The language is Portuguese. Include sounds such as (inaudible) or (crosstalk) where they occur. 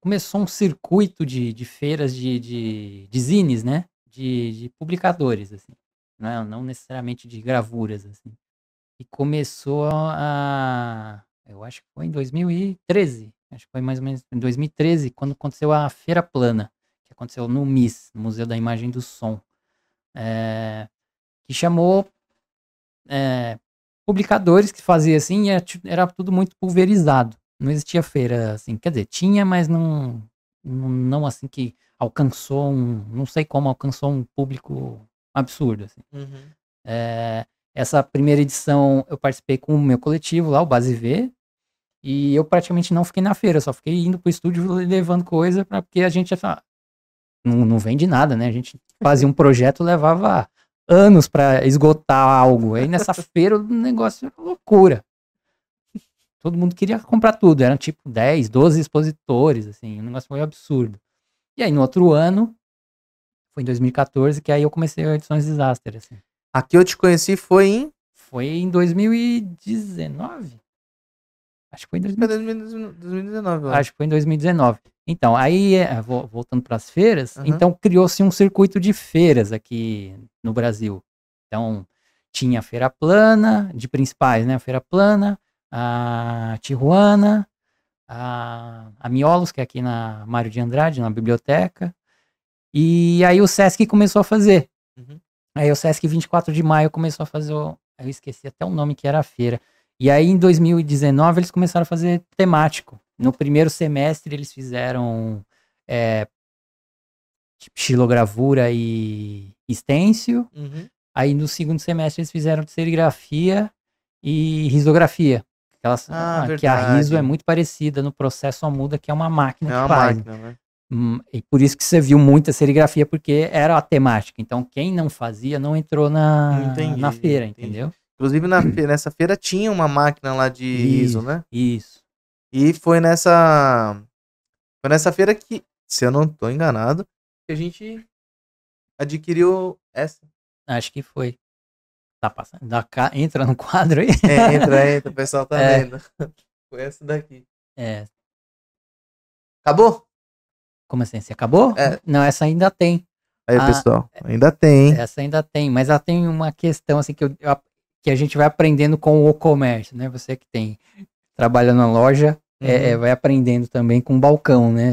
começou um circuito de, de feiras de, de, de zines, né? De, de publicadores, assim. Não, é? não necessariamente de gravuras, assim. E começou a... Eu acho que foi em 2013. Acho que foi mais ou menos em 2013, quando aconteceu a Feira Plana, que aconteceu no MIS, Museu da Imagem do Som. É, que chamou é, publicadores que fazia assim e era, tipo, era tudo muito pulverizado não existia feira assim, quer dizer, tinha, mas não, não, não assim que alcançou um, não sei como alcançou um público absurdo, assim. Uhum. É, essa primeira edição eu participei com o meu coletivo lá, o Base V, e eu praticamente não fiquei na feira, só fiquei indo pro estúdio levando coisa, pra, porque a gente ah, não, não vende nada, né? A gente fazia um projeto, levava anos para esgotar algo. Aí nessa (laughs) feira o negócio é loucura todo mundo queria comprar tudo. Eram tipo 10, 12 expositores, assim, o negócio foi absurdo. E aí no outro ano, foi em 2014, que aí eu comecei a Edições Disaster, assim. Aqui eu te conheci foi em? Foi em 2019. Acho que foi em 2019. 2019 Acho que foi em 2019. Então, aí, é, voltando para as feiras, uhum. então criou-se um circuito de feiras aqui no Brasil. Então, tinha a Feira Plana, de principais, né? A Feira Plana, a Tijuana, a, a Miolos, que é aqui na Mário de Andrade, na biblioteca. E aí o Sesc começou a fazer. Uhum. Aí o Sesc 24 de maio começou a fazer. O, eu esqueci até o nome que era a feira. E aí em 2019 eles começaram a fazer temático. No uhum. primeiro semestre eles fizeram é, tipo, xilogravura e estêncil. Uhum. Aí no segundo semestre eles fizeram serigrafia e risografia. Aquelas, ah, ah, que a Riso é muito parecida no processo, a muda que é uma máquina é uma que faz. Máquina, né? Hum, e por isso que você viu muita serigrafia, porque era a temática. Então, quem não fazia não entrou na, entendi, na feira, entendi. entendeu? Inclusive, na, nessa feira tinha uma máquina lá de isso, ISO, né? Isso. E foi nessa. Foi nessa feira que, se eu não estou enganado, que a gente adquiriu essa. Acho que foi tá passando. Da entra no quadro aí. É, entra, entra, o pessoal tá (laughs) é. vendo. Foi essa daqui. É. Acabou? Como assim? Você acabou? É. Não, essa ainda tem. Aí, a, ah, pessoal, é. ainda tem. Essa ainda tem, mas ela tem uma questão assim que, eu, que a gente vai aprendendo com o comércio, né? Você que tem trabalha na loja, é, uhum. é, vai aprendendo também com o balcão, né?